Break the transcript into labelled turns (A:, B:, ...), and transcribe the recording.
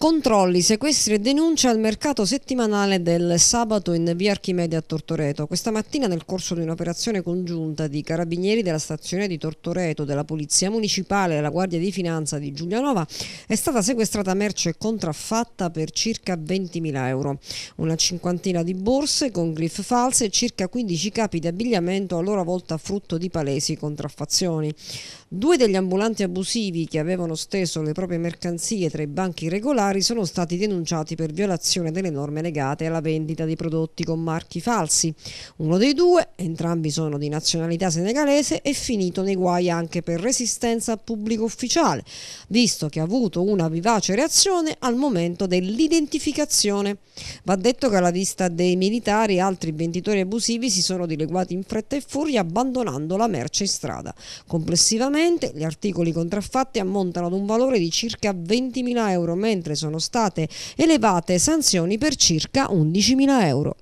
A: Controlli, sequestri e denunce al mercato settimanale del sabato in via Archimedia a Tortoreto. Questa mattina nel corso di un'operazione congiunta di carabinieri della stazione di Tortoreto, della Polizia Municipale e della Guardia di Finanza di Giulianova è stata sequestrata merce contraffatta per circa 20.000 euro. Una cinquantina di borse con griff false e circa 15 capi di abbigliamento a loro volta frutto di palesi contraffazioni. Due degli ambulanti abusivi che avevano steso le proprie mercanzie tra i banchi regolari particolari sono stati denunciati per violazione delle norme legate alla vendita di prodotti con marchi falsi. Uno dei due, entrambi sono di nazionalità senegalese, è finito nei guai anche per resistenza a pubblico ufficiale, visto che ha avuto una vivace reazione al momento dell'identificazione. Va detto che alla vista dei militari altri venditori abusivi si sono dileguati in fretta e furia abbandonando la merce in strada. Complessivamente gli articoli contraffatti ammontano ad un valore di circa 20.000 euro, mentre sono state elevate sanzioni per circa 11.000 euro.